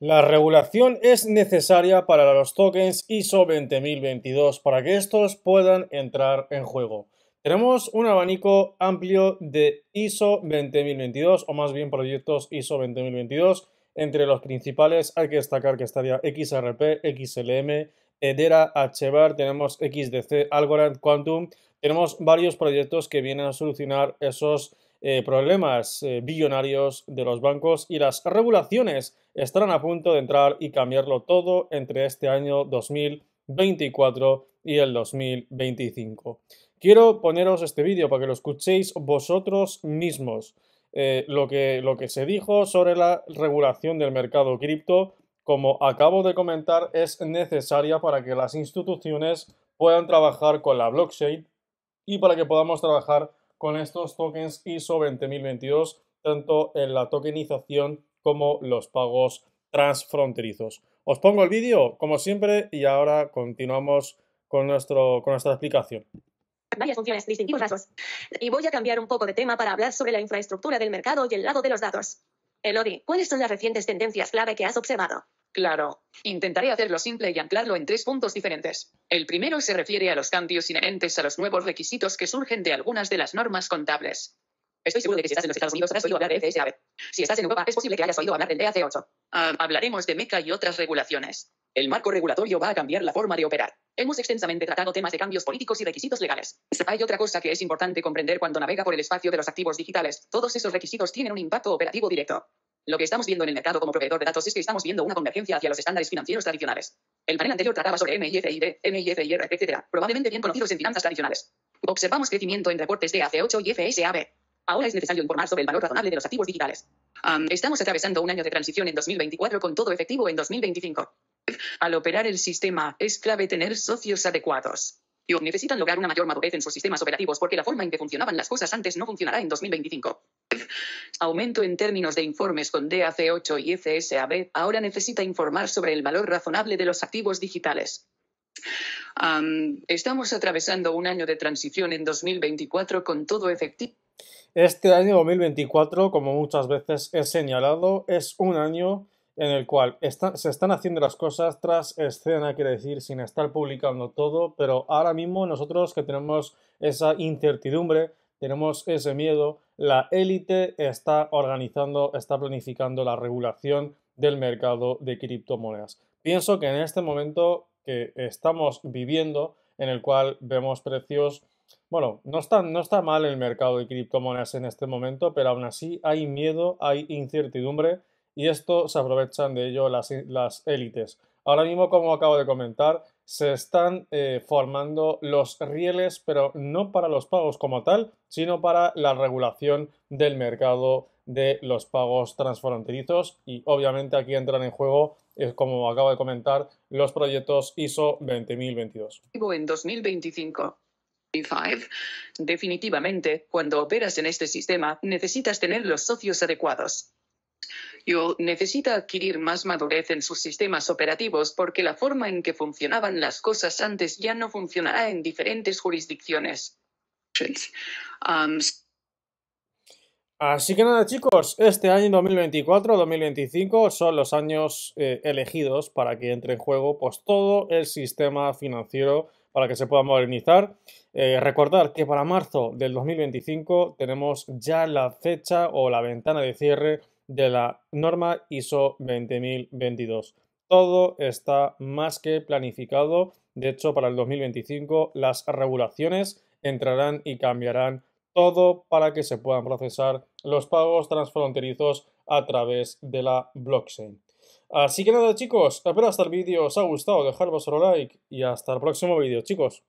La regulación es necesaria para los tokens ISO 20022 para que estos puedan entrar en juego. Tenemos un abanico amplio de ISO 20022 o más bien proyectos ISO 20022. Entre los principales hay que destacar que estaría XRP, XLM, Edera, Hbar, tenemos XDC, Algorand, Quantum. Tenemos varios proyectos que vienen a solucionar esos eh, problemas eh, billonarios de los bancos y las regulaciones estarán a punto de entrar y cambiarlo todo entre este año 2024 y el 2025. Quiero poneros este vídeo para que lo escuchéis vosotros mismos. Eh, lo, que, lo que se dijo sobre la regulación del mercado cripto, como acabo de comentar, es necesaria para que las instituciones puedan trabajar con la blockchain y para que podamos trabajar con estos tokens ISO 20022, tanto en la tokenización como los pagos transfronterizos. Os pongo el vídeo, como siempre, y ahora continuamos con, nuestro, con nuestra explicación. Varias funciones, distintivos Y voy a cambiar un poco de tema para hablar sobre la infraestructura del mercado y el lado de los datos. Elodie, ¿cuáles son las recientes tendencias clave que has observado? Claro, intentaré hacerlo simple y anclarlo en tres puntos diferentes. El primero se refiere a los cambios inherentes a los nuevos requisitos que surgen de algunas de las normas contables. Estoy seguro de que si estás en los Estados Unidos has oído hablar de FSAB. Si estás en Europa es posible que hayas oído hablar del DAC8. Ah, hablaremos de MECA y otras regulaciones. El marco regulatorio va a cambiar la forma de operar. Hemos extensamente tratado temas de cambios políticos y requisitos legales. Hay otra cosa que es importante comprender cuando navega por el espacio de los activos digitales. Todos esos requisitos tienen un impacto operativo directo. Lo que estamos viendo en el mercado como proveedor de datos es que estamos viendo una convergencia hacia los estándares financieros tradicionales. El panel anterior trataba sobre MIFID, MIFIR, etc., probablemente bien conocidos en finanzas tradicionales. Observamos crecimiento en reportes de AC8 y FSAB. Ahora es necesario informar sobre el valor razonable de los activos digitales. estamos atravesando un año de transición en 2024 con todo efectivo en 2025. Al operar el sistema, es clave tener socios adecuados. Y Necesitan lograr una mayor madurez en sus sistemas operativos porque la forma en que funcionaban las cosas antes no funcionará en 2025. Aumento en términos de informes con DAC8 y FSAB. E ahora necesita informar sobre el valor razonable de los activos digitales. estamos atravesando un año de transición en 2024 con todo efectivo. Este año 2024, como muchas veces he señalado, es un año en el cual se están haciendo las cosas tras escena, quiere decir, sin estar publicando todo, pero ahora mismo nosotros que tenemos esa incertidumbre tenemos ese miedo, la élite está organizando, está planificando la regulación del mercado de criptomonedas. Pienso que en este momento que estamos viviendo, en el cual vemos precios, bueno, no está, no está mal el mercado de criptomonedas en este momento, pero aún así hay miedo, hay incertidumbre y esto se aprovechan de ello las, las élites. Ahora mismo, como acabo de comentar, se están eh, formando los rieles, pero no para los pagos como tal, sino para la regulación del mercado de los pagos transfronterizos y obviamente aquí entran en juego, eh, como acabo de comentar, los proyectos ISO 20022. En 2025. Definitivamente, cuando operas en este sistema, necesitas tener los socios adecuados necesita adquirir más madurez en sus sistemas operativos porque la forma en que funcionaban las cosas antes ya no funcionará en diferentes jurisdicciones. Así que nada chicos, este año 2024-2025 son los años eh, elegidos para que entre en juego pues, todo el sistema financiero para que se pueda modernizar. Eh, recordar que para marzo del 2025 tenemos ya la fecha o la ventana de cierre de la norma ISO 20022. Todo está más que planificado. De hecho, para el 2025 las regulaciones entrarán y cambiarán todo para que se puedan procesar los pagos transfronterizos a través de la blockchain. Así que nada chicos, espero hasta este el vídeo os ha gustado, dejar vuestro like y hasta el próximo vídeo chicos.